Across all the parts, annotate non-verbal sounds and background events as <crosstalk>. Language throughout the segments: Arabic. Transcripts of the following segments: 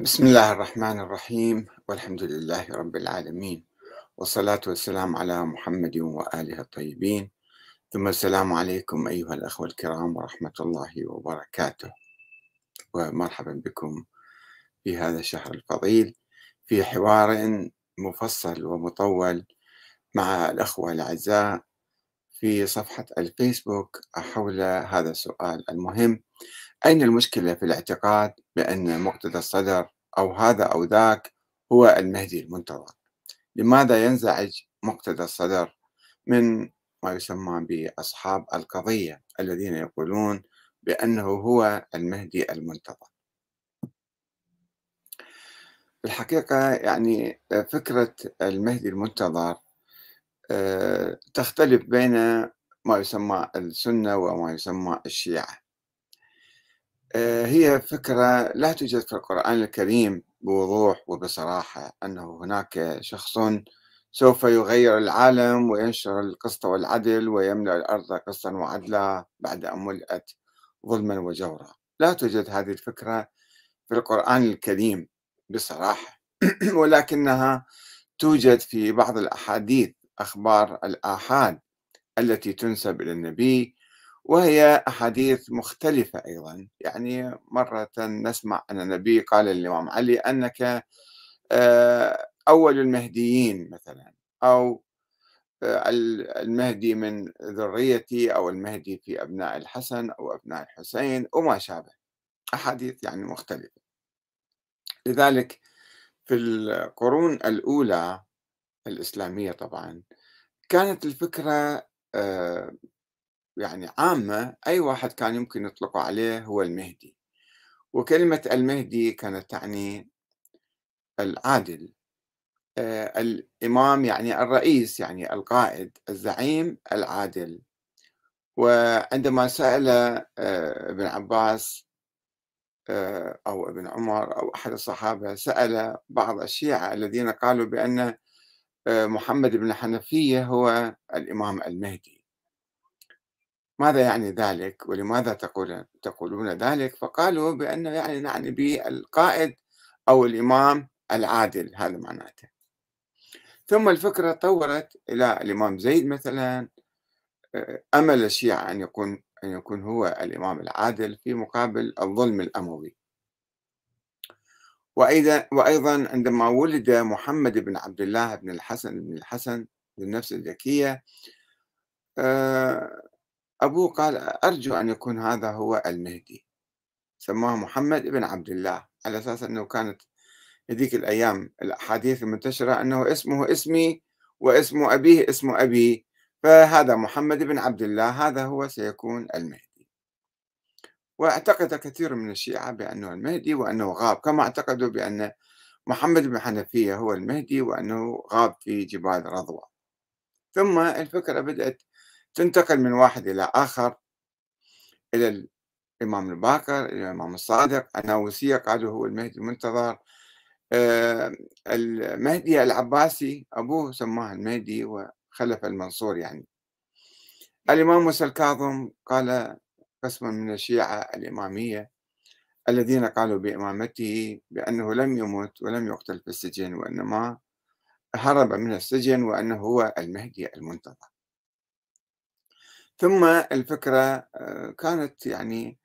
بسم الله الرحمن الرحيم والحمد لله رب العالمين والصلاة والسلام على محمد وآله الطيبين ثم السلام عليكم أيها الأخوة الكرام ورحمة الله وبركاته ومرحبا بكم في هذا الشهر الفضيل في حوار مفصل ومطول مع الأخوة الأعزاء في صفحة الفيسبوك حول هذا السؤال المهم أين المشكلة في الاعتقاد بأن مقتدى الصدر أو هذا أو ذاك هو المهدي المنتظر؟ لماذا ينزعج مقتدى الصدر من ما يسمى بأصحاب القضية الذين يقولون بأنه هو المهدي المنتظر في الحقيقة يعني فكرة المهدي المنتظر آه، تختلف بين ما يسمى السنة وما يسمى الشيعة آه، هي فكرة لا توجد في القرآن الكريم بوضوح وبصراحة أنه هناك شخص سوف يغير العالم وينشر القسط والعدل ويملأ الأرض قسطا وعدلا بعد أن ملأت ظلما وجورا لا توجد هذه الفكرة في القرآن الكريم بصراحة <clears throat> ولكنها توجد في بعض الأحاديث أخبار الآحاد التي تنسب إلى النبي وهي أحاديث مختلفة أيضا يعني مرة نسمع أن النبي قال للإمام علي أنك آه، أول المهديين مثلا أو آه، المهدي من ذريتي أو المهدي في أبناء الحسن أو أبناء الحسين وما شابه أحاديث يعني مختلفة لذلك في القرون الأولى الإسلامية طبعا كانت الفكرة آه، يعني عامة أي واحد كان يمكن يطلقوا عليه هو المهدي وكلمة المهدي كانت تعني العادل آه الإمام يعني الرئيس يعني القائد الزعيم العادل وعندما سأل آه ابن عباس آه أو ابن عمر أو أحد الصحابة سأل بعض الشيعة الذين قالوا بأن آه، محمد بن حنفية هو الإمام المهدي ماذا يعني ذلك ولماذا تقول تقولون ذلك فقالوا بأنه يعني نعني به القائد أو الإمام العادل هذا معناته ثم الفكرة تطورت إلى الإمام زيد مثلا أمل الشيعة أن يكون أن يكون هو الإمام العادل في مقابل الظلم الأموي وأيضا وأيضا عندما ولد محمد بن عبد الله بن الحسن بن الحسن ذو النفس الزكية أبوه قال أرجو أن يكون هذا هو المهدي سماه محمد بن عبد الله على أساس أنه كانت هذيك الأيام الأحاديث المنتشرة أنه اسمه اسمي واسم أبيه اسم أبي فهذا محمد بن عبد الله هذا هو سيكون المهدي واعتقد كثير من الشيعة بأنه المهدي وأنه غاب كما اعتقدوا بأن محمد بن حنفية هو المهدي وأنه غاب في جبال رضوى ثم الفكرة بدأت تنتقل من واحد إلى آخر إلى الإمام الباكر إلى الإمام الصادق الناوسية قالوا هو المهدي المنتظر المهدي العباسي أبوه سماه المهدي وخلف المنصور يعني الإمام موسى الكاظم قال قسم من الشيعة الإمامية الذين قالوا بإمامته بأنه لم يمت ولم يقتل في السجن وإنما هرب من السجن وأنه هو المهدي المنتظر ثم الفكرة آه، كانت يعني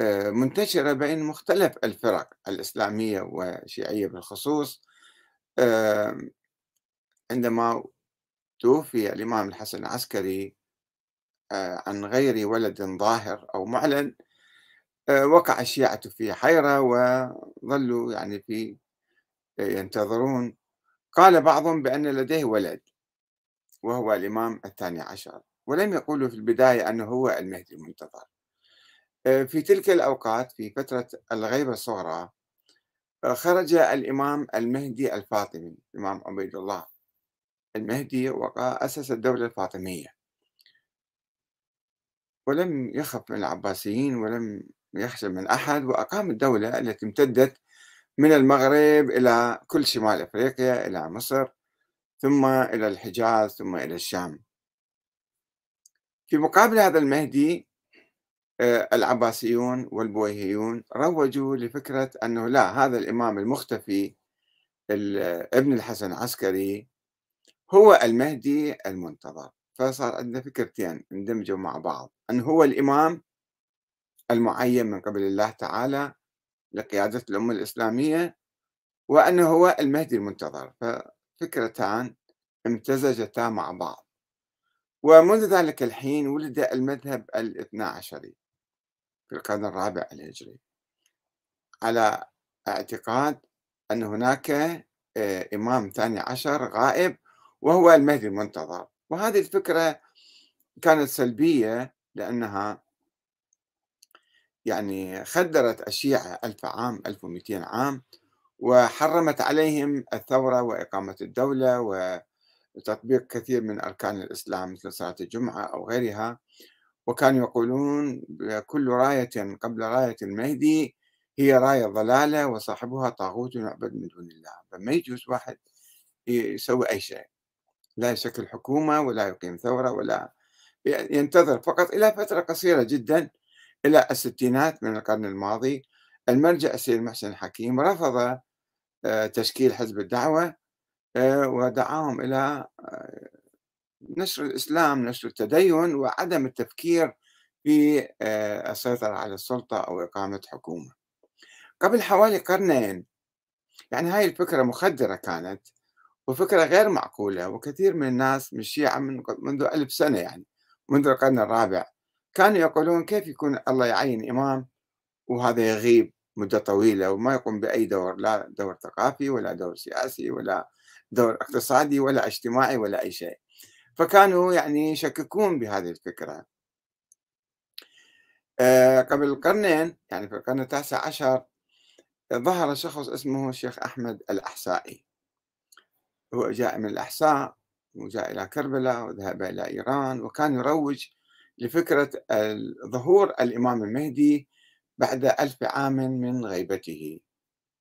آه، منتشرة بين مختلف الفرق الإسلامية والشيعية بالخصوص عندما توفي الإمام الحسن العسكري آه، عن غير ولد ظاهر أو معلن وقع الشيعة في حيرة وظلوا يعني في ينتظرون قال بعضهم بأن لديه ولد وهو الإمام الثاني عشر ولم يقولوا في البداية أنه هو المهدي المنتظر آه، في تلك الأوقات في فترة الغيبة الصغرى آه، خرج الإمام المهدي الفاطمي الإمام عبيد الله المهدي وأسس الدولة الفاطمية ولم يخف من العباسيين ولم يخشى من أحد وأقام الدولة التي امتدت من المغرب إلى كل شمال أفريقيا إلى مصر ثم إلى الحجاز ثم إلى الشام في مقابل هذا المهدي آه، العباسيون والبويهيون روجوا لفكرة أنه لا هذا الإمام المختفي ابن الحسن العسكري هو المهدي المنتظر فصار عندنا فكرتين اندمجوا مع بعض أنه هو الإمام المعين من قبل الله تعالى لقيادة الأمة الإسلامية وأنه هو المهدي المنتظر ففكرتان امتزجتا مع بعض ومنذ ذلك الحين ولد المذهب الاثنى عشري في القرن الرابع الهجري على اعتقاد أن هناك آه، إمام ثاني عشر غائب وهو المهدي المنتظر وهذه الفكرة كانت سلبية لأنها يعني خدرت الشيعة ألف عام ألف عام وحرمت عليهم الثورة وإقامة الدولة و لتطبيق كثير من أركان الإسلام مثل صلاة الجمعة أو غيرها وكانوا يقولون كل راية قبل راية المهدي هي راية ضلالة وصاحبها طاغوت يعبد من دون الله فما يجوز واحد يسوي أي شيء لا يشكل حكومة ولا يقيم ثورة ولا ينتظر فقط إلى فترة قصيرة جدا إلى الستينات من القرن الماضي المرجع السيد محسن الحكيم رفض آه، تشكيل حزب الدعوة آه، ودعاهم إلى آه، نشر الإسلام نشر التدين وعدم التفكير في آه، السيطرة على السلطة أو إقامة حكومة قبل حوالي قرنين يعني هاي الفكرة مخدرة كانت وفكرة غير معقولة وكثير من الناس من الشيعة من منذ ألف سنة يعني منذ القرن الرابع كانوا يقولون كيف يكون الله يعين إمام وهذا يغيب مدة طويلة وما يقوم بأي دور لا دور ثقافي ولا دور سياسي ولا دور اقتصادي ولا اجتماعي ولا اي شيء فكانوا يعني يشككون بهذه الفكره آه، قبل قرنين يعني في القرن التاسع عشر ظهر شخص اسمه الشيخ احمد الاحسائي هو جاء من الاحساء وجاء الى كربلاء وذهب الى ايران وكان يروج لفكره ظهور الامام المهدي بعد ألف عام من غيبته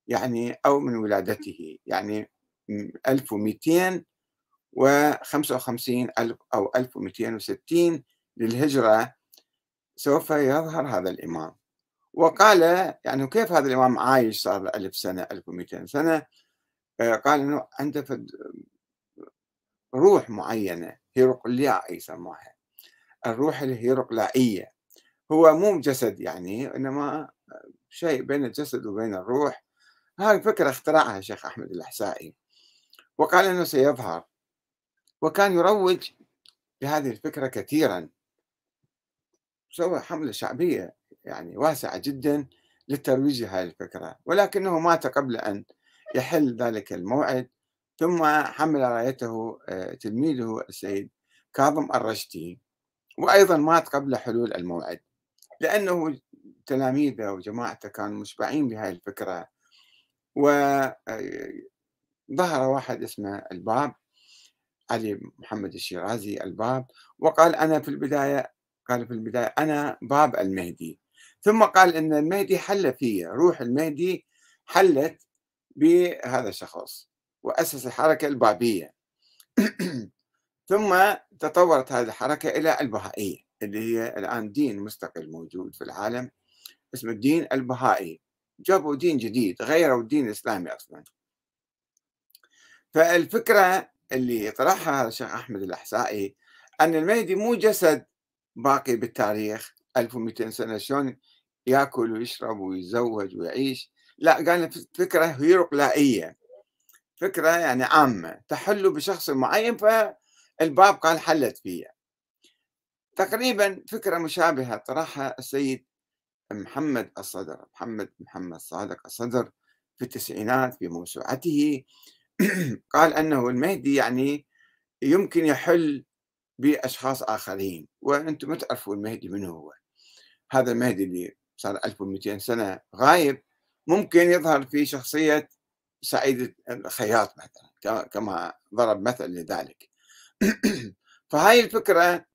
يعني أو من ولادته يعني 1255 و أو 1260 للهجرة سوف يظهر هذا الإمام وقال يعني كيف هذا الإمام عايش صار ألف سنة 1200 سنة آه، قال أنه عنده روح معينة هيروقلياء يسموها الروح الهيروقلائية هو مو جسد يعني إنما شيء بين الجسد وبين الروح هاي فكرة اخترعها الشيخ أحمد الأحسائي وقال أنه سيظهر وكان يروج لهذه الفكرة كثيرا سوى حملة شعبية يعني واسعة جدا للترويج لهذه الفكرة ولكنه مات قبل أن يحل ذلك الموعد ثم حمل رايته آه، تلميذه السيد كاظم الرشدي وأيضا مات قبل حلول الموعد لأنه تلاميذه وجماعته كانوا مشبعين بهذه الفكرة و آه، ظهر واحد اسمه الباب علي محمد الشيرازي الباب وقال أنا في البداية قال في البداية أنا باب المهدي ثم قال أن المهدي حل في روح المهدي حلت بهذا الشخص وأسس الحركة البابية <clears throat> ثم تطورت هذه الحركة إلى البهائية اللي هي الآن دين مستقل موجود في العالم اسمه الدين البهائي جابوا دين جديد غيروا الدين الإسلامي أصلاً فالفكرة اللي يطرحها الشيخ أحمد الأحسائي أن المهدي مو جسد باقي بالتاريخ 1200 سنة شلون ياكل ويشرب ويتزوج ويعيش لا قال فكرة هيروقلائية فكرة يعني عامة تحل بشخص معين فالباب قال حلت فيها تقريبا فكرة مشابهة طرحها السيد محمد الصدر محمد محمد صادق الصدر في التسعينات في موسوعته <clears throat> قال أنه المهدي يعني يمكن يحل بأشخاص آخرين وأنتم ما تعرفوا المهدي من هو هذا المهدي اللي صار 1200 سنة غايب ممكن يظهر في شخصية سعيد الخياط مثلا كما ضرب مثل لذلك <clears throat> فهاي الفكرة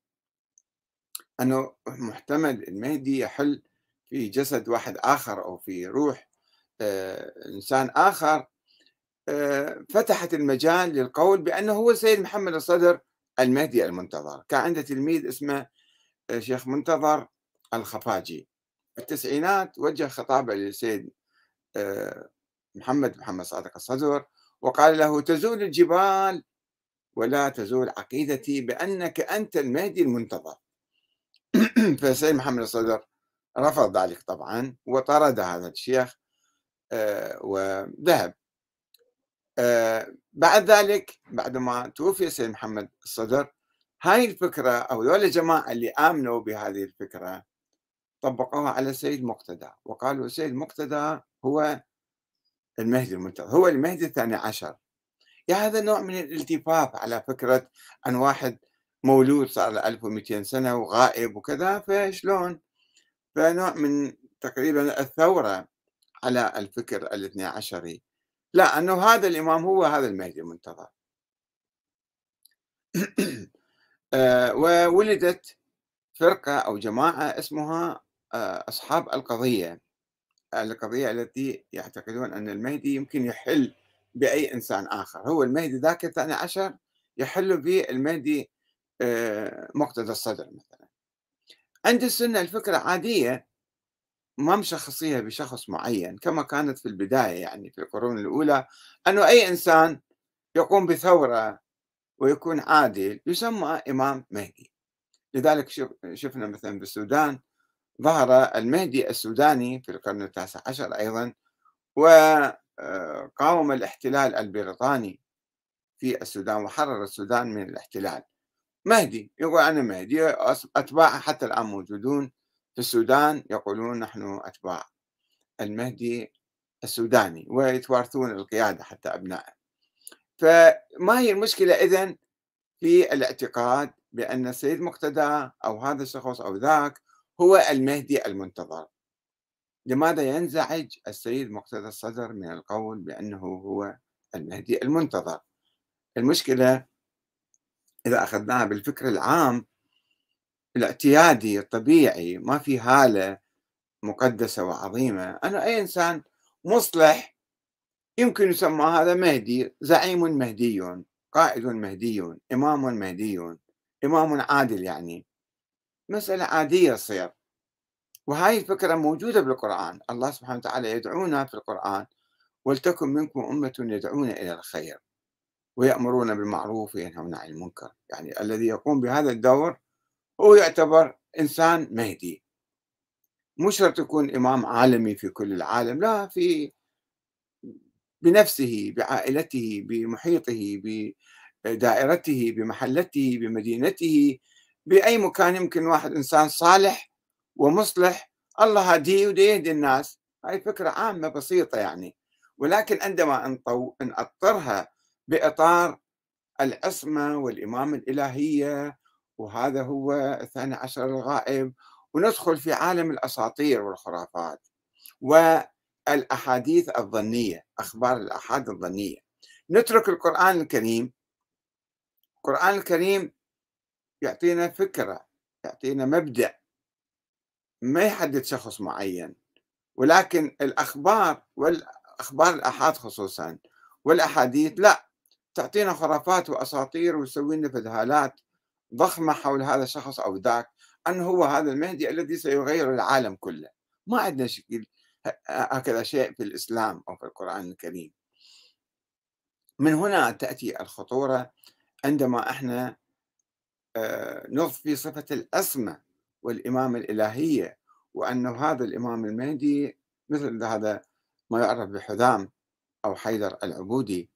أنه محتمل المهدي يحل في جسد واحد آخر أو في روح آه، إنسان آخر آه، فتحت المجال للقول بأنه هو السيد محمد الصدر المهدي المنتظر كان عنده تلميذ اسمه آه، شيخ منتظر الخفاجي في التسعينات وجه خطابة للسيد آه، محمد محمد صادق الصدر وقال له تزول الجبال ولا تزول عقيدتي بأنك أنت المهدي المنتظر <clears throat> فالسيد محمد الصدر رفض ذلك طبعا وطرد هذا الشيخ وذهب آه، بعد ذلك بعد ما توفي سيد محمد الصدر هاي الفكرة أو ذول الجماعة اللي آمنوا بهذه الفكرة طبقوها على سيد مقتدى وقالوا سيد مقتدى هو المهدي المنتظر هو المهدي الثاني عشر يا هذا نوع من الالتفاف على فكرة أن واحد مولود صار له 1200 سنة وغائب وكذا فشلون فنوع من تقريبا الثورة على الفكر الاثني عشري لا أنه هذا الإمام هو هذا المهدي المنتظر <clears throat> آه، وولدت فرقة أو جماعة اسمها آه، أصحاب القضية القضية التي يعتقدون أن المهدي يمكن يحل بأي إنسان آخر هو المهدي ذاك الثاني عشر يحل به المهدي آه، مقتدى الصدر مثلا عند السنة الفكرة عادية ما مشخصيها بشخص معين كما كانت في البداية يعني في القرون الأولى أنه أي إنسان يقوم بثورة ويكون عادل يسمى إمام مهدي لذلك شفنا مثلا بالسودان ظهر المهدي السوداني في القرن التاسع عشر أيضا وقاوم آه، الاحتلال البريطاني في السودان وحرر السودان من الاحتلال مهدي يقول أنا مهدي أتباعه حتى الآن موجودون في السودان يقولون نحن أتباع المهدي السوداني ويتوارثون القيادة حتى أبنائه فما هي المشكلة إذن في الاعتقاد بأن السيد مقتدى أو هذا الشخص أو ذاك هو المهدي المنتظر لماذا ينزعج السيد مقتدى الصدر من القول بأنه هو المهدي المنتظر المشكلة إذا أخذناها بالفكر العام الاعتيادي الطبيعي ما في هاله مقدسه وعظيمه انا اي انسان مصلح يمكن يسمى هذا مهدي زعيم مهدي قائد مهدي امام مهدي امام عادل يعني مساله عاديه تصير وهاي الفكره موجوده بالقران الله سبحانه وتعالى يدعونا في القران ولتكن منكم امه يدعون الى الخير ويأمرون بالمعروف وينهون عن المنكر يعني الذي يقوم بهذا الدور هو يعتبر إنسان مهدي مو شرط يكون إمام عالمي في كل العالم لا في بنفسه بعائلته بمحيطه بدائرته بمحلته بمدينته بأي مكان يمكن واحد إنسان صالح ومصلح الله هديه وده يهدي الناس هاي فكرة عامة بسيطة يعني ولكن عندما ان نأطرها بإطار العصمة والإمامة الإلهية وهذا هو الثاني عشر الغائب وندخل في عالم الأساطير والخرافات والأحاديث الظنية أخبار الأحاد الظنية نترك القرآن الكريم القرآن الكريم يعطينا فكرة يعطينا مبدأ ما يحدد شخص معين ولكن الأخبار والأخبار الأحاد خصوصا والأحاديث لا تعطينا خرافات وأساطير وتسوي لنا فدهالات ضخمة حول هذا الشخص أو ذاك أنه هو هذا المهدي الذي سيغير العالم كله ما عندنا شكل هكذا شيء في الإسلام أو في القرآن الكريم من هنا تأتي الخطورة عندما احنا آه، نضفي صفة الأسمة والإمامة الإلهية وأنه هذا الإمام المهدي مثل هذا ما يعرف بحذام أو حيدر العبودي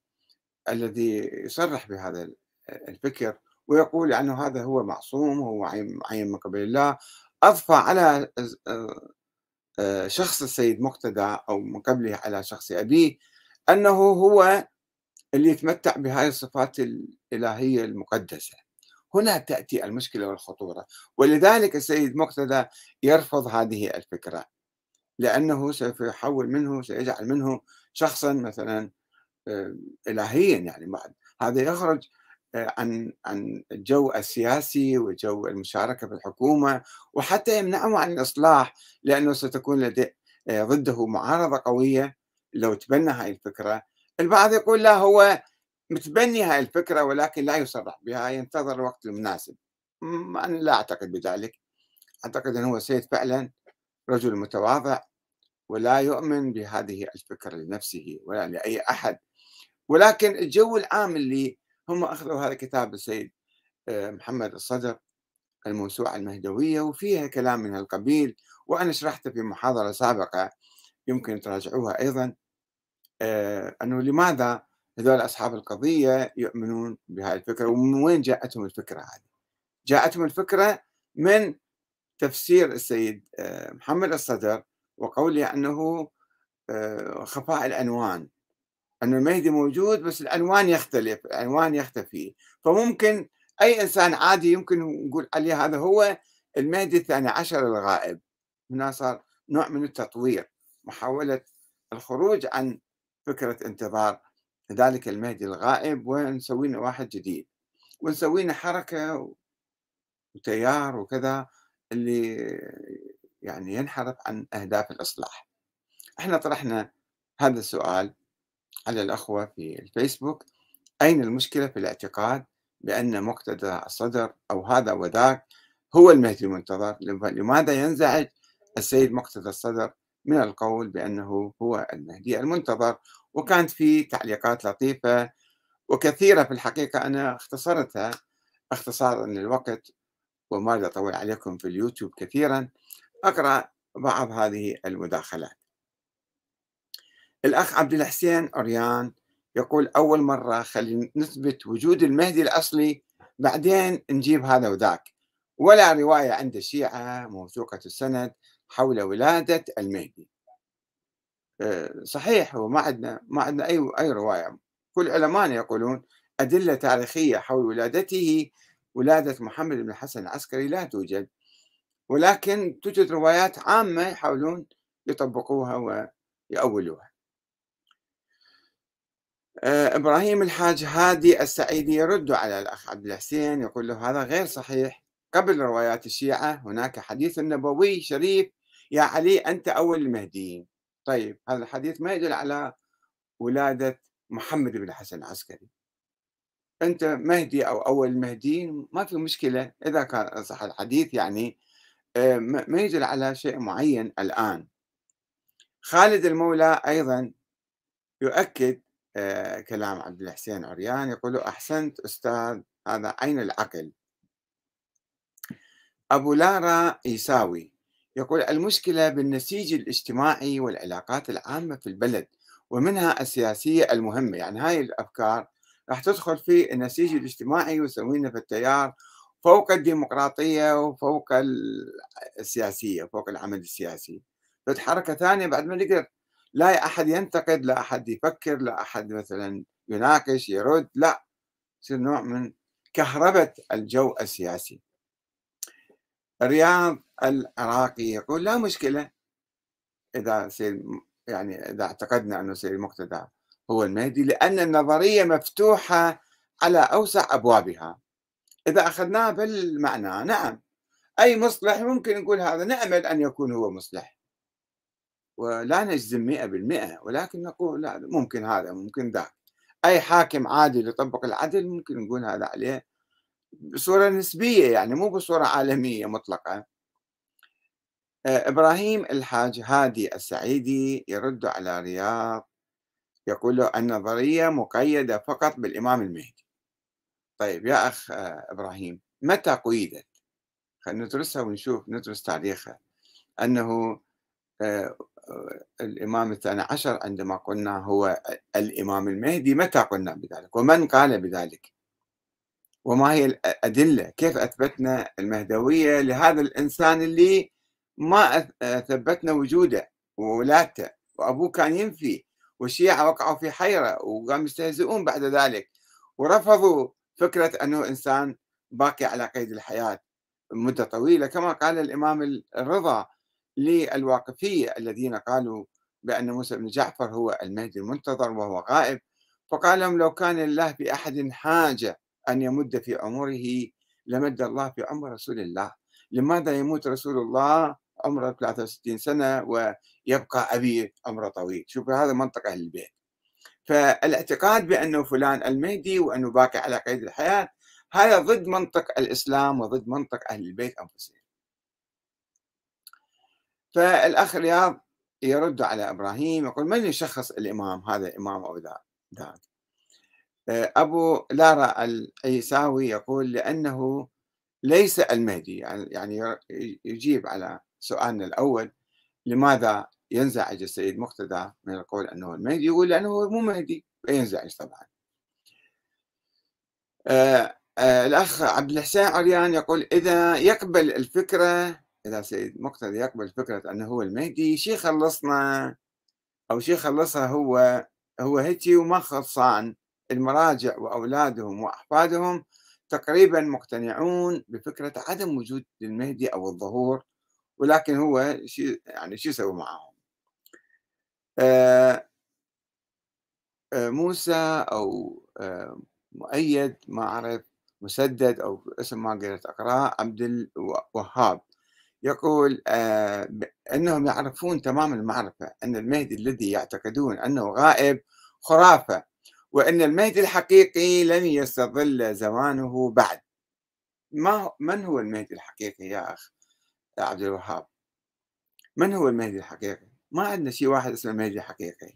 الذي يصرح بهذا آه، الفكر ويقول يعني هذا هو معصوم هو معين من قبل الله أضفى على آه، آه، شخص السيد مقتدى أو من قبله على شخص أبيه أنه هو اللي يتمتع بهذه الصفات الإلهية المقدسة هنا تأتي المشكلة والخطورة ولذلك السيد مقتدى يرفض هذه الفكرة لأنه سوف يحول منه سيجعل منه شخصا مثلا آه، إلهيا يعني بعد هذا يخرج عن عن الجو السياسي وجو المشاركه في الحكومه وحتى يمنعه عن الاصلاح لانه ستكون لديه آه، ضده معارضه قويه لو تبنى هاي الفكره البعض يقول لا هو متبني هاي الفكره ولكن لا يصرح بها ينتظر الوقت المناسب انا لا اعتقد بذلك اعتقد انه هو سيد فعلا رجل متواضع ولا يؤمن بهذه الفكره لنفسه ولا لاي احد ولكن الجو العام اللي هم أخذوا هذا كتاب السيد آه، محمد الصدر الموسوعة المهدوية وفيها كلام من القبيل وأنا شرحته في محاضرة سابقة يمكن تراجعوها أيضا آه، أنه لماذا هذول أصحاب القضية يؤمنون بهذه الفكرة ومن وين جاءتهم الفكرة هذه جاءتهم الفكرة من تفسير السيد آه، محمد الصدر وقوله أنه خفاء العنوان أن المهدي موجود بس العنوان يختلف العنوان يختفي فممكن أي إنسان عادي يمكن نقول عليه هذا هو المهدي الثاني عشر الغائب هنا صار نوع من التطوير محاولة الخروج عن فكرة انتظار ذلك المهدي الغائب ونسوي واحد جديد ونسوي حركة وتيار وكذا اللي يعني ينحرف عن أهداف الإصلاح احنا طرحنا هذا السؤال على الأخوة في الفيسبوك أين المشكلة في الاعتقاد بأن مقتدى الصدر أو هذا وذاك هو المهدي المنتظر لماذا ينزعج السيد مقتدى الصدر من القول بأنه هو المهدي المنتظر وكانت في تعليقات لطيفة وكثيرة في الحقيقة أنا اختصرتها اختصارا للوقت وما أطول عليكم في اليوتيوب كثيرا أقرأ بعض هذه المداخلات الأخ عبد الحسين أريان يقول أول مرة خلي نثبت وجود المهدي الأصلي بعدين نجيب هذا وذاك ولا رواية عند الشيعة موثوقة السند حول ولادة المهدي آه، صحيح هو ما عندنا ما عندنا أي أي رواية كل علماء يقولون أدلة تاريخية حول ولادته ولادة محمد بن الحسن العسكري لا توجد ولكن توجد روايات عامة يحاولون يطبقوها ويأولوها آه، ابراهيم الحاج هادي السعيدي يرد على الاخ عبد الحسين يقول له هذا غير صحيح قبل روايات الشيعه هناك حديث نبوي شريف يا علي انت اول المهديين طيب هذا الحديث ما يدل على ولاده محمد بن الحسن العسكري انت مهدي او اول المهديين ما في مشكله اذا كان صح الحديث يعني آه، ما يدل على شيء معين الان خالد المولى ايضا يؤكد آه، كلام عبد الحسين عريان يقول أحسنت أستاذ هذا عين العقل أبو لارا يساوي يقول المشكلة بالنسيج الاجتماعي والعلاقات العامة في البلد ومنها السياسية المهمة يعني هاي الأفكار راح تدخل في النسيج الاجتماعي ويسوينا في التيار فوق الديمقراطية وفوق السياسية فوق العمل السياسي فتحركة ثانية بعد ما نقدر لا أحد ينتقد لا أحد يفكر لا أحد مثلا يناقش يرد لا يصير نوع من كهربة الجو السياسي الرياض العراقي يقول لا مشكلة إذا سير يعني إذا اعتقدنا أنه سيد المقتدى هو المهدي لأن النظرية مفتوحة على أوسع أبوابها إذا أخذناها بالمعنى نعم أي مصلح ممكن نقول هذا نأمل أن يكون هو مصلح ولا نجزم 100% ولكن نقول لا ممكن هذا ممكن ذاك اي حاكم عادل يطبق العدل ممكن نقول هذا عليه بصوره نسبيه يعني مو بصوره عالميه مطلقه آه، ابراهيم الحاج هادي السعيدي يرد على رياض يقول له النظريه مقيده فقط بالامام المهدي طيب يا اخ آه، ابراهيم متى قيدت؟ خلينا ندرسها ونشوف ندرس تاريخها انه آه، الإمام الثاني عشر عندما قلنا هو الإمام المهدي متى قلنا بذلك ومن قال بذلك وما هي الأدلة كيف أثبتنا المهدوية لهذا الإنسان اللي ما ثبتنا وجوده وولادته وأبوه كان ينفي والشيعة وقعوا في حيرة وقاموا يستهزئون بعد ذلك ورفضوا فكرة أنه إنسان باقي على قيد الحياة مدة طويلة كما قال الإمام الرضا للواقفية الذين قالوا بأن موسى بن جعفر هو المهدي المنتظر وهو غائب فقال لهم لو كان الله بأحد حاجة أن يمد في عمره لمد الله في عمر رسول الله لماذا يموت رسول الله عمره 63 سنة ويبقى أبي عمره طويل شوف هذا منطق أهل البيت فالاعتقاد بأنه فلان المهدي وأنه باقي على قيد الحياة هذا ضد منطق الإسلام وضد منطق أهل البيت أنفسهم فالاخ رياض يرد على ابراهيم يقول من يشخص الامام هذا الامام او ذاك آه، ابو لارا العيساوي يقول لانه ليس المهدي يعني, يعني يجيب على سؤالنا الاول لماذا ينزعج السيد مقتدى من القول انه المهدي يقول لانه مو مهدي فينزعج طبعا آه، آه، الاخ عبد الحسين عريان يقول اذا يقبل الفكره إذا سيد مقتدى يقبل فكرة أنه هو المهدي شي خلصنا أو شي خلصها هو هو هيتي وما خلصان المراجع وأولادهم وأحفادهم تقريبا مقتنعون بفكرة عدم وجود المهدي أو الظهور ولكن هو شي يعني شو يسوي معهم آه،, آه موسى أو آه، مؤيد ما أعرف مسدد أو اسم ما قدرت أقرأه عبد الوهاب يقول آه، أنهم يعرفون تمام المعرفة أن المهدي الذي يعتقدون أنه غائب خرافة وأن المهدي الحقيقي لن يستظل زمانه بعد ما من هو المهدي الحقيقي يا أخ يا عبد الوهاب من هو المهدي الحقيقي ما عندنا شيء واحد اسمه مهدي حقيقي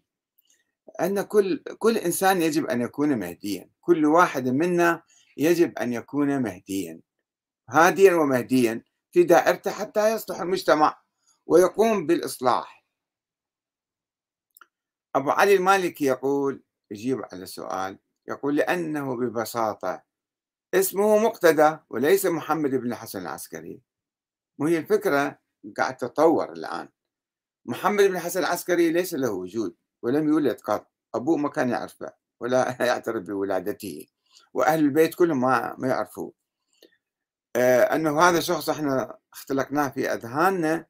أن كل كل إنسان يجب أن يكون مهديا كل واحد منا يجب أن يكون مهديا هاديا ومهديا في دائرته حتى يصلح المجتمع ويقوم بالإصلاح أبو علي المالكي يقول يجيب على السؤال يقول لأنه ببساطة اسمه مقتدى وليس محمد بن الحسن العسكري وهي الفكرة قاعد تتطور الآن محمد بن الحسن العسكري ليس له وجود ولم يولد قط أبوه ما كان يعرفه ولا <laughs> يعترف بولادته وأهل البيت كلهم ما, ما يعرفوه آه، انه هذا شخص احنا اختلقناه في اذهاننا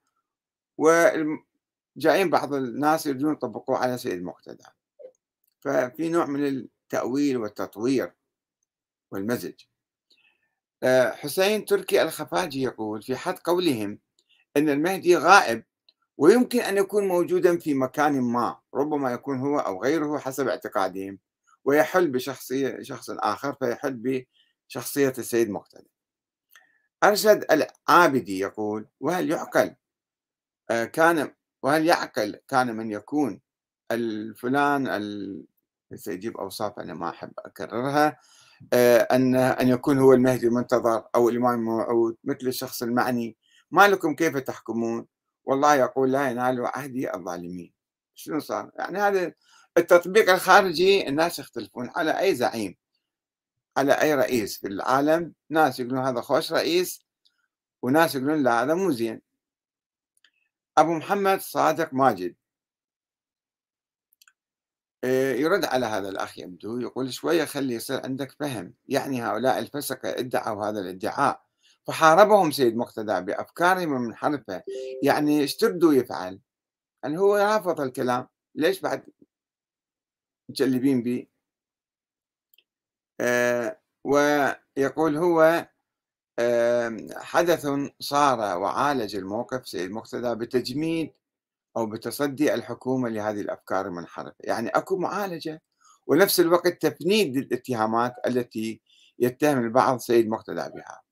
وجايين بعض الناس يريدون يطبقوه على سيد مقتدى ففي نوع من التاويل والتطوير والمزج آه، حسين تركي الخفاجي يقول في حد قولهم ان المهدي غائب ويمكن ان يكون موجودا في مكان ما ربما يكون هو او غيره حسب اعتقادهم ويحل بشخصيه شخص اخر فيحل بشخصيه السيد مقتدى أرشد العابدي يقول وهل يعقل آه، كان وهل يعقل كان من يكون الفلان سيجيب أوصاف أنا ما أحب أكررها آه، أن أن يكون هو المهدي المنتظر أو الإمام الموعود مثل الشخص المعني ما لكم كيف تحكمون والله يقول لا ينال عهدي الظالمين شنو صار يعني هذا التطبيق الخارجي الناس يختلفون على أي زعيم على أي رئيس في العالم ناس يقولون هذا خوش رئيس وناس يقولون لا هذا مو زين أبو محمد صادق ماجد آه، يرد على هذا الأخ يبدو يقول شوية خلي يصير عندك فهم يعني هؤلاء الفسقة ادعوا هذا الادعاء فحاربهم سيد مقتدى بأفكارهم المنحرفه يعني ايش تردوا يفعل يعني هو رافض الكلام ليش بعد متجلبين به آه، ويقول هو حدث صار وعالج الموقف سيد مقتدى بتجميد أو بتصدي الحكومة لهذه الأفكار المنحرفة يعني أكو معالجة ونفس الوقت تفنيد للاتهامات التي يتهم البعض سيد مقتدى بها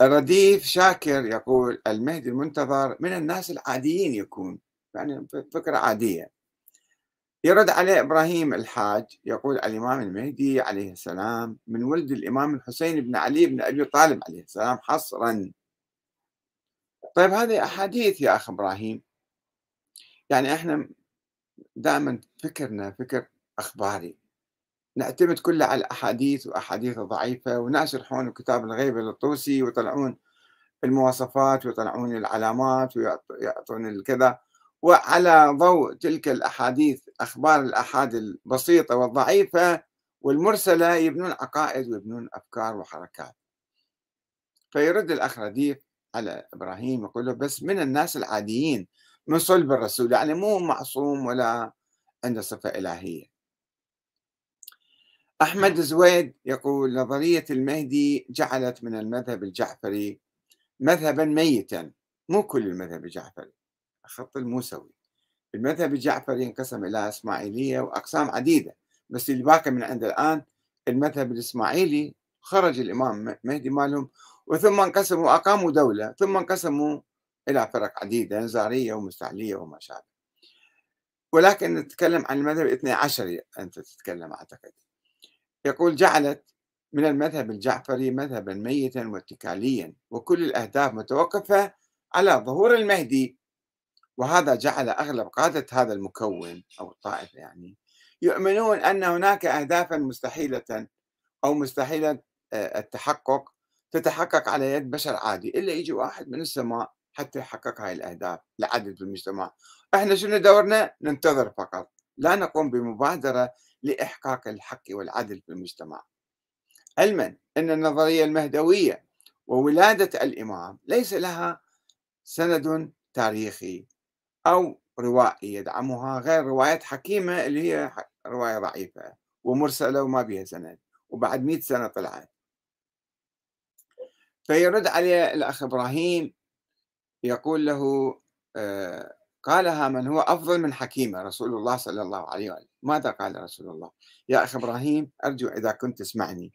الرديف شاكر يقول المهدي المنتظر من الناس العاديين يكون يعني فكرة عادية يرد عليه إبراهيم الحاج يقول الإمام المهدي عليه السلام من ولد الإمام الحسين بن علي بن أبي طالب عليه السلام حصرا طيب هذه أحاديث يا أخ إبراهيم يعني إحنا دائما فكرنا فكر أخباري نعتمد كله على الأحاديث وأحاديث ضعيفة وناس يروحون كتاب الغيبة للطوسي ويطلعون المواصفات ويطلعون العلامات ويعطون الكذا وعلى ضوء تلك الأحاديث أخبار الآحاد البسيطة والضعيفة والمرسلة يبنون عقائد ويبنون أفكار وحركات فيرد الأخ رديف على إبراهيم يقول له بس من الناس العاديين من صلب الرسول يعني مو معصوم ولا عنده صفة إلهية أحمد نعم. زويد يقول نظرية المهدي جعلت من المذهب الجعفري مذهبا ميتا مو كل المذهب الجعفري الخط الموسوي المذهب الجعفري انقسم إلى إسماعيلية وأقسام عديدة بس اللي باقي من عند الآن المذهب الإسماعيلي خرج الإمام مهدي مالهم وثم انقسموا أقاموا دولة ثم انقسموا إلى فرق عديدة نزارية ومستعلية وما شابه ولكن نتكلم عن المذهب الاثني عشري أنت تتكلم أعتقد يقول جعلت من المذهب الجعفري مذهبا ميتا واتكاليا وكل الأهداف متوقفة على ظهور المهدي وهذا جعل أغلب قادة هذا المكون أو الطائفة يعني يؤمنون أن هناك أهدافا مستحيلة أو مستحيلة التحقق تتحقق على يد بشر عادي إلا يجي واحد من السماء حتى يحقق هاي الأهداف لعدد المجتمع احنا شنو دورنا ننتظر فقط لا نقوم بمبادرة لإحقاق الحق والعدل في المجتمع علما أن النظرية المهدوية وولادة الإمام ليس لها سند تاريخي أو روائي يدعمها غير رواية حكيمة اللي هي رواية ضعيفة ومرسلة وما بها سند وبعد مئة سنة طلعت فيرد عليه الأخ إبراهيم يقول له آه، قالها من هو أفضل من حكيمة رسول الله صلى الله عليه وآله ماذا قال رسول الله يا أخ إبراهيم أرجو إذا كنت تسمعني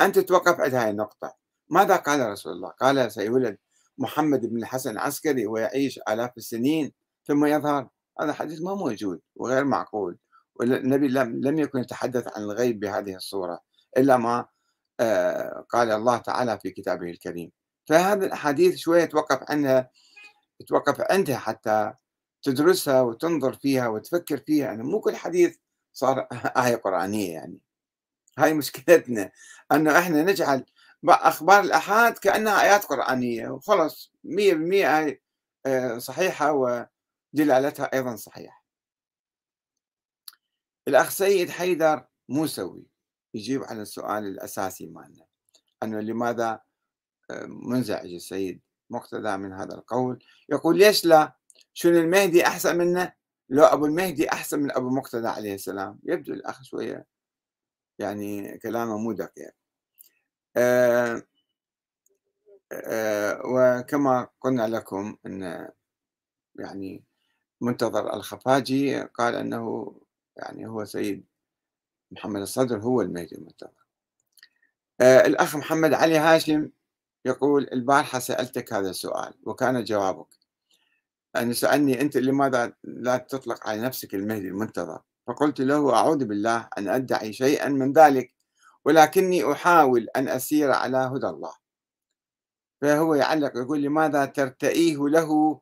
أنت توقف عند هذه النقطة ماذا قال رسول الله قال سيولد محمد بن الحسن العسكري ويعيش آلاف السنين ثم يظهر هذا حديث ما موجود وغير معقول والنبي لم لم يكن يتحدث عن الغيب بهذه الصورة إلا ما آه، قال الله تعالى في كتابه الكريم فهذه الأحاديث شوية توقف عنها توقف عندها حتى تدرسها وتنظر فيها وتفكر فيها يعني مو كل حديث صار <laughs> آية قرآنية يعني هاي مشكلتنا أنه إحنا نجعل أخبار الأحاد كأنها آيات قرآنية وخلص 100% آه، صحيحة و دلالتها أيضا صحيحة الأخ سيد حيدر موسوي يجيب على السؤال الأساسي مالنا أنه لماذا آه، منزعج السيد مقتدى من هذا القول يقول ليش لا شنو المهدي أحسن منه لو أبو المهدي أحسن من أبو مقتدى عليه السلام يبدو الأخ شوية يعني كلامه مو دقيق أه, آه، وكما قلنا لكم أن يعني منتظر الخفاجي قال أنه يعني هو سيد محمد الصدر هو المهدي المنتظر آه، الأخ محمد علي هاشم يقول البارحة سألتك هذا السؤال وكان جوابك أن سألني أنت لماذا لا تطلق على نفسك المهدي المنتظر فقلت له أعوذ بالله أن أدعي شيئا من ذلك ولكني أحاول أن أسير على هدى الله فهو يعلق يقول لماذا ترتئيه له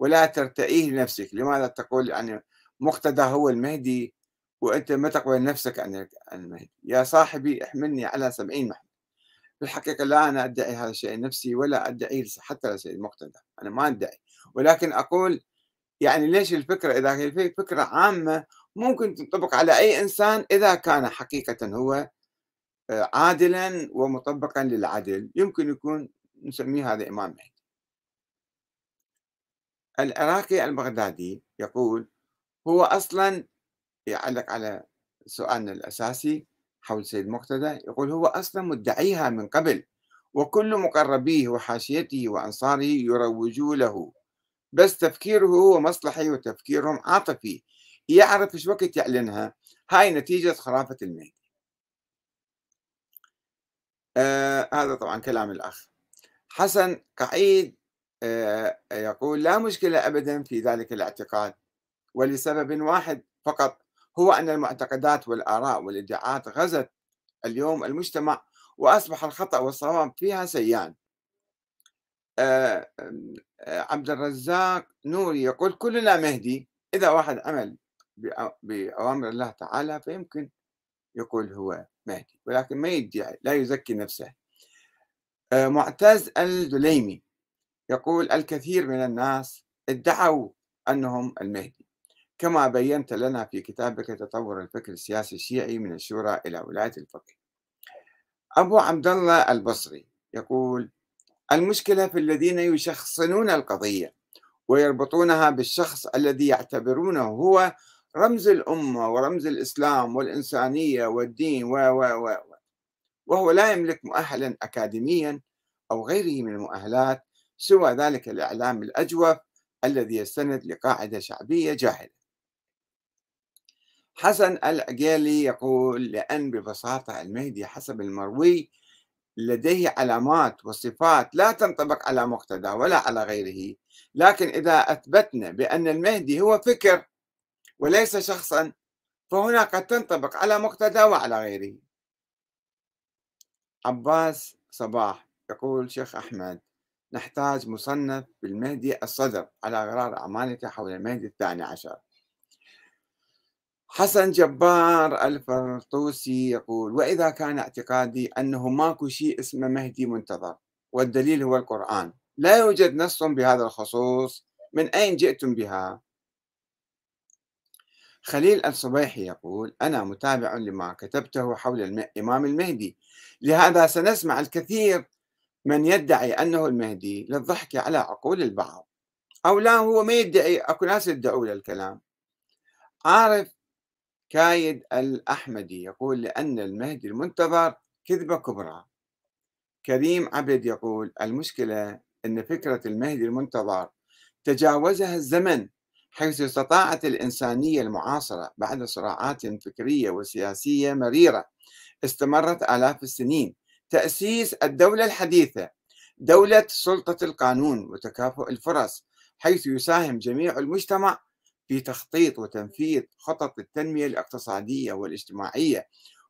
ولا ترتئيه لنفسك لماذا تقول يعني مقتدى هو المهدي وأنت ما تقبل نفسك عن المهدي يا صاحبي احملني على سبعين محمد في الحقيقة لا أنا أدعي هذا الشيء نفسي ولا أدعي حتى لسيد مقتدى أنا ما أدعي ولكن أقول يعني ليش الفكرة إذا هي فكرة عامة ممكن تنطبق على أي إنسان إذا كان حقيقة هو آه، عادلا ومطبقا للعدل يمكن يكون نسميه هذا إمام مهدي العراقي البغدادي يقول هو أصلا يعلق على سؤالنا الأساسي حول سيد مقتدى يقول هو أصلا مدعيها من قبل وكل مقربيه وحاشيته وأنصاره يروجوا له بس تفكيره هو مصلحي وتفكيرهم عاطفي يعرف ايش وقت يعلنها هاي نتيجة خرافة المهدي آه هذا طبعا كلام الأخ حسن قعيد آه، يقول لا مشكلة أبدا في ذلك الاعتقاد ولسبب واحد فقط هو أن المعتقدات والآراء والادعاءات غزت اليوم المجتمع وأصبح الخطأ والصواب فيها سيان آه، آه، عبد الرزاق نوري يقول كلنا مهدي إذا واحد عمل بأوامر الله تعالى فيمكن يقول هو مهدي ولكن ما يدعي لا يزكي نفسه معتز الدليمي يقول الكثير من الناس ادعوا أنهم المهدي كما بينت لنا في كتابك تطور الفكر السياسي الشيعي من الشورى إلى ولاية الفقيه أبو عبد الله البصري يقول المشكلة في الذين يشخصنون القضية ويربطونها بالشخص الذي يعتبرونه هو رمز الأمة ورمز الإسلام والإنسانية والدين و و و وهو لا يملك مؤهلا أكاديميا أو غيره من المؤهلات سوى ذلك الإعلام الأجوف الذي يستند لقاعدة شعبية جاهلة حسن العقيلي يقول لأن ببساطة المهدي حسب المروي لديه علامات وصفات لا تنطبق على مقتدى ولا على غيره لكن إذا أثبتنا بأن المهدي هو فكر وليس شخصا فهنا قد تنطبق على مقتدى وعلى غيره عباس صباح يقول شيخ أحمد نحتاج مصنف بالمهدي الصدر على غرار أعمالك حول المهدي الثاني عشر حسن جبار الفرطوسي يقول وإذا كان اعتقادي أنه ماكو شيء اسمه مهدي منتظر والدليل هو القرآن لا يوجد نص بهذا الخصوص من أين جئتم بها؟ خليل الصبيحي يقول أنا متابع لما كتبته حول الإمام المهدي لهذا سنسمع الكثير من يدعي أنه المهدي للضحك على عقول البعض أو لا هو ما يدعي أكو ناس يدعوا له الكلام عارف كايد الأحمدي يقول لأن المهدي المنتظر كذبة كبرى كريم عبد يقول المشكلة أن فكرة المهدي المنتظر تجاوزها الزمن حيث استطاعت الإنسانية المعاصرة بعد صراعات فكرية وسياسية مريرة استمرت آلاف السنين تأسيس الدولة الحديثة دولة سلطة القانون وتكافؤ الفرص حيث يساهم جميع المجتمع في تخطيط وتنفيذ خطط التنمية الاقتصادية والاجتماعية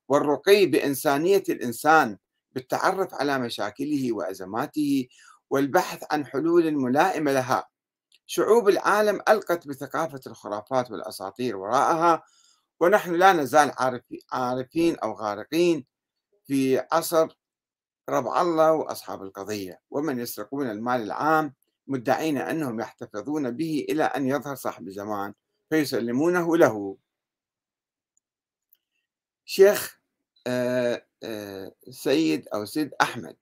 والرقي بإنسانية الإنسان بالتعرف على مشاكله وأزماته والبحث عن حلول ملائمة لها شعوب العالم ألقت بثقافة الخرافات والأساطير وراءها ونحن لا نزال عارفين أو غارقين في عصر ربع الله وأصحاب القضية ومن يسرقون المال العام مدعين أنهم يحتفظون به إلى أن يظهر صاحب الزمان فيسلمونه له شيخ آه، آه، سيد أو سيد أحمد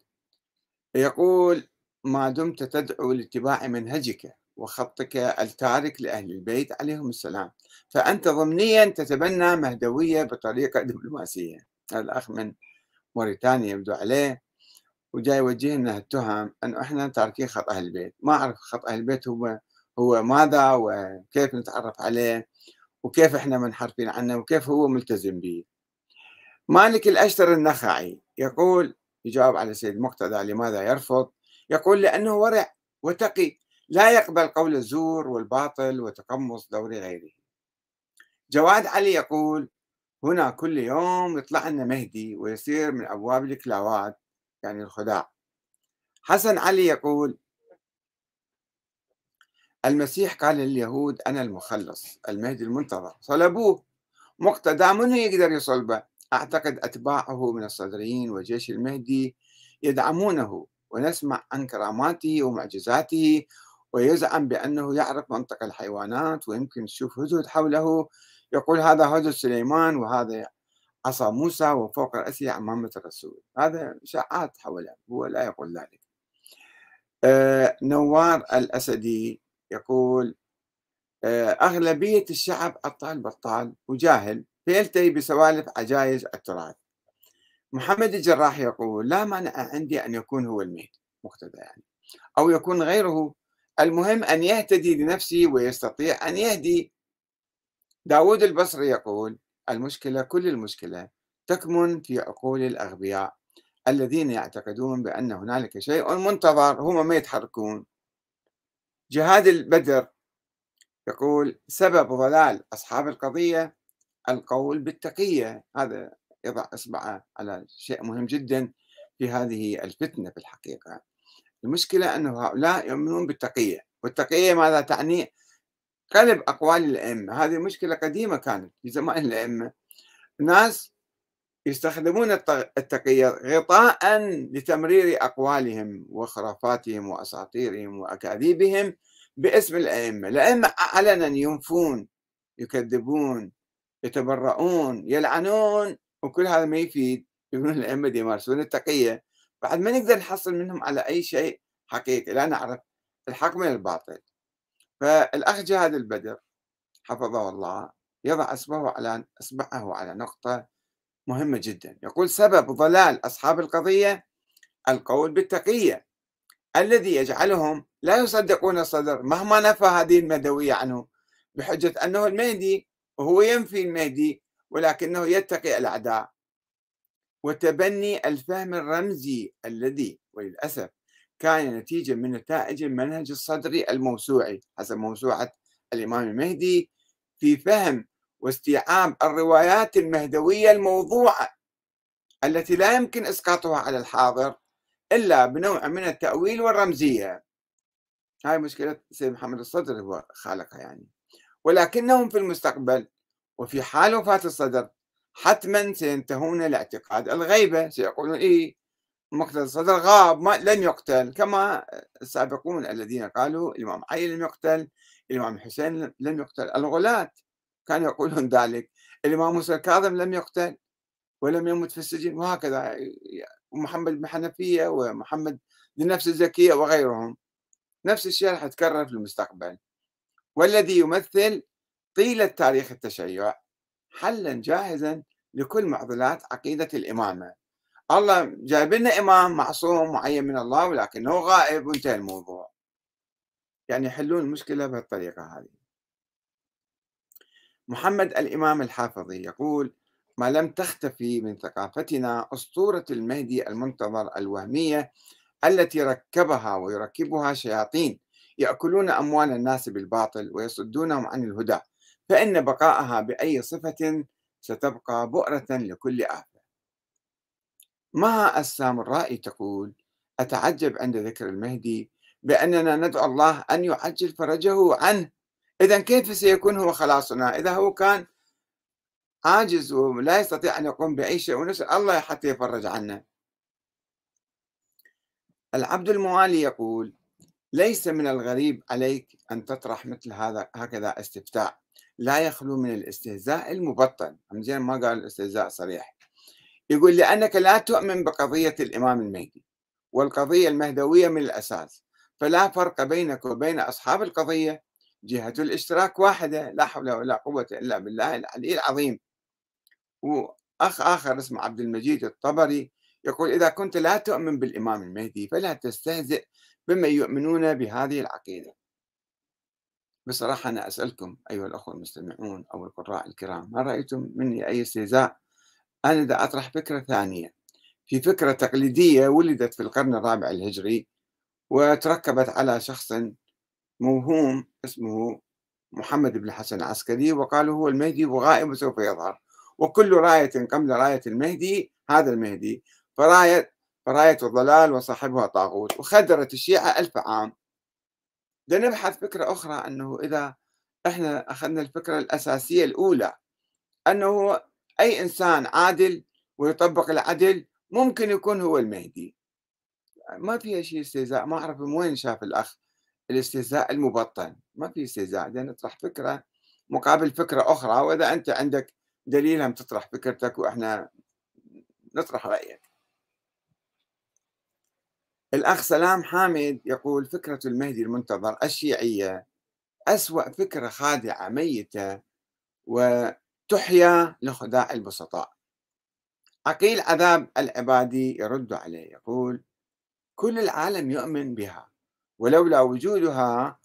يقول ما دمت تدعو لاتباع منهجك وخطك التارك لأهل البيت عليهم السلام فأنت ضمنيا تتبنى مهدوية بطريقة <laughs> دبلوماسية هذا الأخ من موريتانيا يبدو عليه وجاي يوجه لنا التهم انه احنا تاركين خط اهل البيت، ما اعرف خط اهل البيت هو هو ماذا وكيف نتعرف عليه وكيف احنا منحرفين عنه وكيف هو ملتزم به. مالك الاشتر النخعي يقول يجاوب على سيد مقتدى لماذا يرفض؟ يقول لانه ورع وتقي لا يقبل قول الزور والباطل وتقمص دور غيره. جواد علي يقول هنا كل يوم يطلع لنا مهدي ويصير من ابواب الكلاوات يعني الخداع حسن علي يقول المسيح قال لليهود أنا المخلص المهدي المنتظر صلبوه مقتدى منه يقدر يصلبه أعتقد أتباعه من الصدريين وجيش المهدي يدعمونه ونسمع عن كراماته ومعجزاته ويزعم بأنه يعرف منطق الحيوانات ويمكن تشوف هدهد حوله يقول هذا هدهد سليمان وهذا عصا موسى وفوق رأسه عمامة الرسول هذا إشاعات حوله هو لا يقول ذلك آه، نوار الأسدي يقول آه، أغلبية الشعب أبطال بطال وجاهل فيلتهي بسوالف عجائز التراث محمد الجراح يقول لا مانع عندي أن يكون هو المهدي مقتدى يعني أو يكون غيره المهم أن يهتدي لنفسه ويستطيع أن يهدي داود البصري يقول المشكلة كل المشكلة تكمن في عقول الأغبياء الذين يعتقدون بأن هنالك شيء منتظر هم ما يتحركون جهاد البدر يقول سبب ضلال أصحاب القضية القول بالتقية هذا يضع إصبعه على شيء مهم جدا في هذه الفتنة في الحقيقة المشكلة أن هؤلاء يؤمنون بالتقية والتقية ماذا تعني؟ قلب أقوال الأئمة هذه مشكلة قديمة كانت في زمان الأئمة ناس يستخدمون التقية غطاء لتمرير أقوالهم وخرافاتهم وأساطيرهم وأكاذيبهم باسم الأئمة الأئمة علنا ينفون يكذبون يتبرؤون يلعنون وكل هذا ما يفيد يقولون الأئمة يمارسون التقية بعد ما نقدر نحصل منهم على أي شيء حقيقي لا نعرف الحق من الباطل فالأخ جهاد البدر حفظه الله يضع أصبعه على أصبعه على نقطة مهمة جدا يقول سبب ضلال أصحاب القضية القول بالتقية الذي يجعلهم لا يصدقون الصدر مهما نفى هذه المدوية عنه بحجة أنه المهدي وهو ينفي المهدي ولكنه يتقي الأعداء وتبني الفهم الرمزي الذي وللأسف كان نتيجة من نتائج المنهج الصدري الموسوعي حسب موسوعة الإمام المهدي في فهم واستيعاب الروايات المهدوية الموضوعة التي لا يمكن إسقاطها على الحاضر إلا بنوع من التأويل والرمزية هاي مشكلة سيد محمد الصدر هو خالقها يعني ولكنهم في المستقبل وفي حال وفاة الصدر حتما سينتهون لاعتقاد الغيبة سيقولون إيه مقتل الصدر غاب ما لم يقتل كما السابقون الذين قالوا الإمام علي لم يقتل الإمام الحسين لم يقتل الغلاة كانوا يقولون <laughs> ذلك الإمام موسى الكاظم لم يقتل ولم يمت في السجن وهكذا ومحمد بن حنفية ومحمد لنفس الزكية وغيرهم نفس الشيء راح يتكرر في المستقبل والذي يمثل طيلة تاريخ التشيع حلا جاهزا لكل معضلات عقيدة الإمامة الله جايب لنا إمام معصوم معين من الله ولكنه غائب وانتهى الموضوع يعني يحلون المشكلة بهالطريقه هذه محمد الإمام الحافظي يقول ما لم تختفي من ثقافتنا أسطورة المهدي المنتظر الوهمية التي ركبها ويركبها شياطين يأكلون أموال الناس بالباطل ويصدونهم عن الهدى فإن بقاءها بأي صفة ستبقى بؤرة لكل آفة ما أسلام تقول أتعجب عند ذكر المهدي بأننا ندعو الله أن يعجل فرجه عنه إذا كيف سيكون هو خلاصنا إذا هو كان عاجز ولا يستطيع أن يقوم بأي شيء ونسأل الله حتى يفرج عنا العبد الموالي يقول ليس من الغريب عليك أن تطرح مثل هذا هكذا استفتاء لا يخلو من الاستهزاء المبطن زين ما قال استهزاء صريح يقول لأنك لا تؤمن بقضية الإمام المهدي والقضية المهدوية من الأساس فلا فرق بينك وبين أصحاب القضية جهة الاشتراك واحدة لا حول ولا قوة إلا بالله العلي العظيم وأخ آخر اسمه عبد المجيد الطبري يقول إذا كنت لا تؤمن بالإمام المهدي فلا تستهزئ بمن يؤمنون بهذه العقيدة بصراحة أنا أسألكم أيها الأخوة المستمعون أو القراء الكرام ما رأيتم مني أي استهزاء أنا دا أطرح فكرة ثانية في فكرة تقليدية ولدت في القرن الرابع الهجري وتركبت على شخص موهوم اسمه محمد بن حسن العسكري وقالوا هو المهدي وغائب وسوف يظهر وكل راية قبل راية المهدي هذا المهدي فراية فراية الضلال وصاحبها طاغوت وخدرت الشيعة ألف عام لنبحث فكرة أخرى أنه إذا إحنا أخذنا الفكرة الأساسية الأولى أنه أي إنسان عادل ويطبق العدل ممكن يكون هو المهدي ما في شيء استهزاء ما أعرف من وين شاف الأخ الاستهزاء المبطن ما في استهزاء لأن نطرح فكرة مقابل فكرة أخرى وإذا أنت عندك دليل هم تطرح فكرتك وإحنا نطرح رأيك الأخ سلام حامد يقول فكرة المهدي المنتظر الشيعية أسوأ فكرة خادعة ميتة و تحيا لخداع البسطاء عقيل عذاب العبادي يرد عليه يقول كل العالم يؤمن بها ولولا وجودها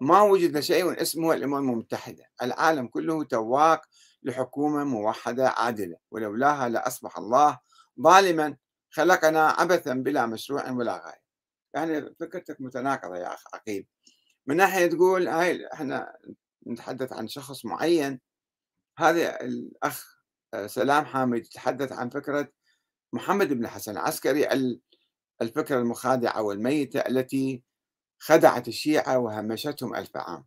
ما وجد شيء اسمه الأمم المتحدة العالم كله تواق لحكومة موحدة عادلة ولولاها لأصبح الله ظالما خلقنا عبثا بلا مشروع ولا غاية يعني فكرتك متناقضة يا أخ عقيل من ناحية تقول هاي احنا نتحدث عن شخص معين هذا الأخ آه، سلام حامد يتحدث عن فكرة محمد بن الحسن العسكري الفكرة المخادعة والميتة التي خدعت الشيعة وهمشتهم ألف عام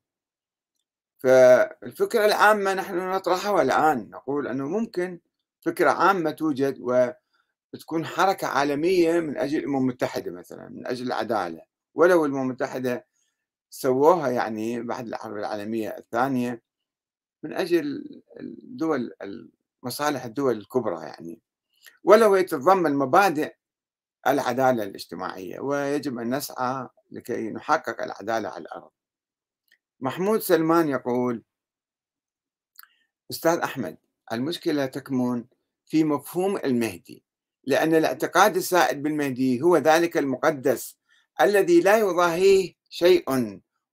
فالفكرة العامة نحن نطرحها الآن نقول أنه ممكن فكرة عامة توجد وتكون حركة عالمية من أجل الأمم المتحدة مثلا من أجل العدالة ولو الأمم المتحدة سووها يعني بعد الحرب العالمية الثانية من أجل الدول مصالح الدول الكبرى يعني ولو يتضمن مبادئ العدالة الاجتماعية ويجب أن نسعى لكي نحقق العدالة على الأرض محمود سلمان يقول أستاذ أحمد المشكلة تكمن في مفهوم المهدي لأن الاعتقاد السائد بالمهدي هو ذلك المقدس الذي لا يضاهيه شيء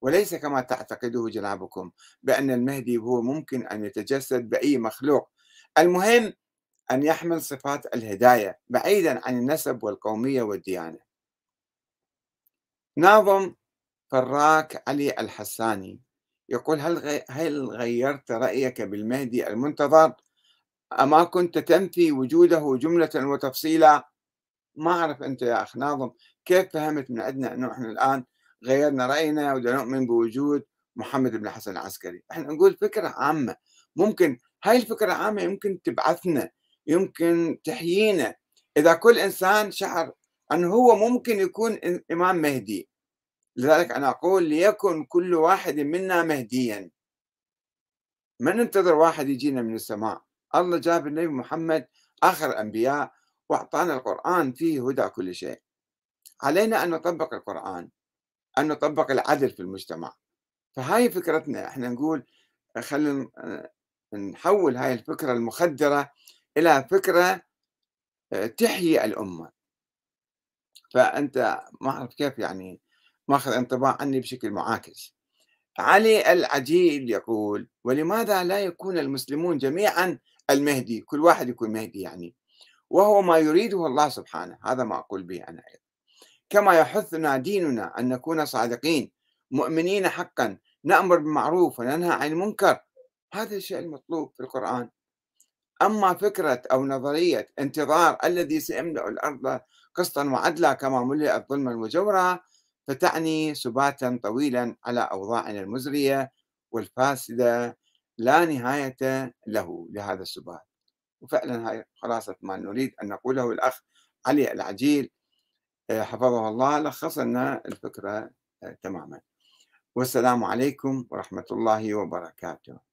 وليس كما تعتقده جنابكم بأن المهدي هو ممكن أن يتجسد بأي مخلوق المهم أن يحمل صفات الهداية بعيدا عن النسب والقومية والديانة ناظم فراك علي الحساني يقول هل هل غيرت رأيك بالمهدي المنتظر أما كنت تنفي وجوده جملة وتفصيلا ما أعرف أنت يا أخ ناظم كيف فهمت من عندنا أنه إحنا الآن غيرنا رأينا ونؤمن بوجود محمد بن الحسن العسكري احنا نقول فكرة عامة ممكن هاي الفكرة العامة يمكن تبعثنا يمكن تحيينا إذا كل إنسان شعر أنه هو ممكن يكون إمام مهدي لذلك أنا أقول ليكن كل واحد منا مهديا ما ننتظر واحد يجينا من السماء الله جاب النبي محمد آخر الأنبياء وأعطانا القرآن فيه هدى كل شيء علينا أن نطبق القرآن أن نطبق العدل في المجتمع فهاي فكرتنا احنا نقول آه، خلينا آه، نحول هاي الفكرة المخدرة إلى فكرة آه، تحيي الأمة فأنت ما أعرف كيف يعني ماخذ انطباع عني بشكل معاكس علي العجيل يقول ولماذا لا يكون المسلمون جميعا المهدي كل واحد يكون مهدي يعني وهو ما يريده الله سبحانه هذا ما أقول به أنا أيضا كما يحثنا ديننا أن نكون صادقين مؤمنين حقا نأمر بالمعروف وننهى عن المنكر هذا الشيء المطلوب في القرآن أما فكرة أو نظرية انتظار الذي سيملأ الأرض قسطا وعدلا كما ملئت ظلما وجورا فتعني سباتا طويلا على أوضاعنا المزرية والفاسدة لا نهاية له لهذا السبات وفعلا هاي خلاصة ما نريد أن نقوله الأخ علي العجيل آه، حفظه الله لخص لنا الفكرة آه، تماما والسلام عليكم ورحمة الله وبركاته